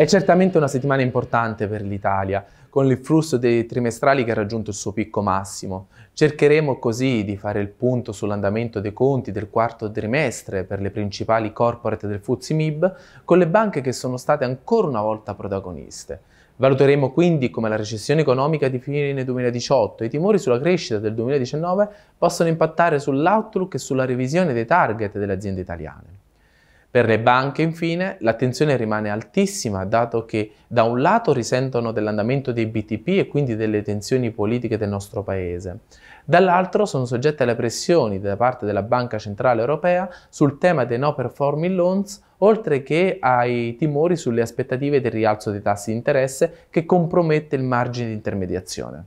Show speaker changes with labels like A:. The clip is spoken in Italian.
A: È certamente una settimana importante per l'Italia, con il flusso dei trimestrali che ha raggiunto il suo picco massimo. Cercheremo così di fare il punto sull'andamento dei conti del quarto trimestre per le principali corporate del FTSE MIB, con le banche che sono state ancora una volta protagoniste. Valuteremo quindi come la recessione economica di fine 2018 e i timori sulla crescita del 2019 possono impattare sull'outlook e sulla revisione dei target delle aziende italiane. Per le banche, infine, l'attenzione rimane altissima, dato che da un lato risentono dell'andamento dei BTP e quindi delle tensioni politiche del nostro Paese, dall'altro sono soggette alle pressioni da parte della Banca Centrale Europea sul tema dei no performing loans, oltre che ai timori sulle aspettative del rialzo dei tassi di interesse che compromette il margine di intermediazione.